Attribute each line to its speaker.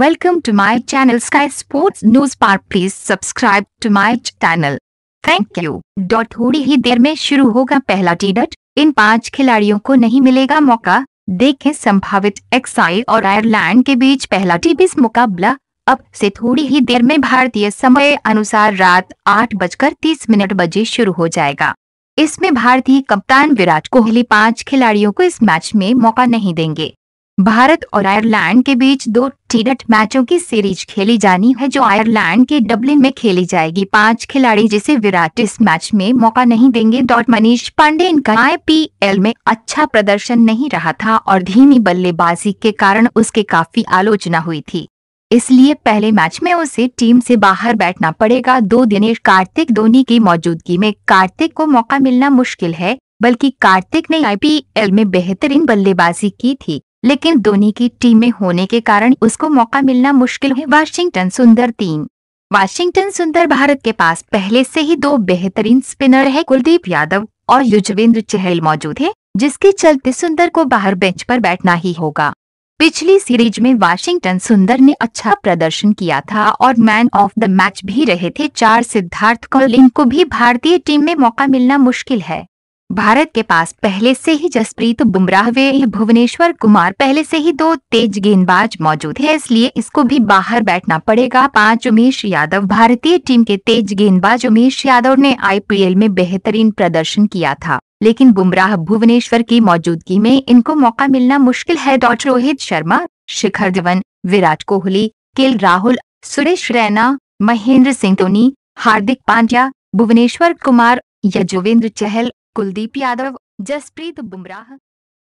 Speaker 1: Welcome to my channel Sky Sports News Par. Please subscribe to my channel. Thank you dot थोड़ी ही देर में शुरू होगा पहला टी डट इन पांच खिलाड़ियों को नहीं मिलेगा मौका देखें संभावित एक्साई और आयरलैंड के बीच पहला टी बीस मुकाबला अब से थोड़ी ही देर में भारतीय समय अनुसार रात आठ बजकर तीस मिनट बजे शुरू हो जाएगा इसमें भारतीय कप्तान विराट कोहली पांच खिलाड़ियों को इस मैच में मौका नहीं देंगे भारत और आयरलैंड के बीच दो टी मैचों की सीरीज खेली जानी है जो आयरलैंड के डब्लिन में खेली जाएगी पांच खिलाड़ी जिसे विराट इस मैच में मौका नहीं देंगे डॉट मनीष पांडे इनका आईपीएल में अच्छा प्रदर्शन नहीं रहा था और धीमी बल्लेबाजी के कारण उसके काफी आलोचना हुई थी इसलिए पहले मैच में उसे टीम से बाहर बैठना पड़ेगा दो दिनेश कार्तिक धोनी की मौजूदगी में कार्तिक को मौका मिलना मुश्किल है बल्कि कार्तिक ने आईपीएल में बेहतरीन बल्लेबाजी की थी लेकिन धोनी की टीम में होने के कारण उसको मौका मिलना मुश्किल है वाशिंगटन सुंदर तीन वाशिंगटन सुंदर भारत के पास पहले से ही दो बेहतरीन स्पिनर है कुलदीप यादव और युजवेंद्र चहल मौजूद है जिसके चलते सुंदर को बाहर बेंच पर बैठना ही होगा पिछली सीरीज में वाशिंगटन सुंदर ने अच्छा प्रदर्शन किया था और मैन ऑफ द मैच भी रहे थे चार सिद्धार्थ कोलिन को भी भारतीय टीम में मौका मिलना मुश्किल है भारत के पास पहले से ही जसप्रीत बुमराह वे भुवनेश्वर कुमार पहले से ही दो तेज गेंदबाज मौजूद है इसलिए इसको भी बाहर बैठना पड़ेगा पांच उमेश यादव भारतीय टीम के तेज गेंदबाज उमेश यादव ने आईपीएल में बेहतरीन प्रदर्शन किया था लेकिन बुमराह भुवनेश्वर की मौजूदगी में इनको मौका मिलना मुश्किल है डॉट रोहित शर्मा शिखर धवन विराट कोहली केल राहुल सुरेश रैना महेंद्र सिंह धोनी हार्दिक पांड्या भुवनेश्वर कुमार यजुवेंद्र चहल कुलदीप यादव जसप्रीत बुमराह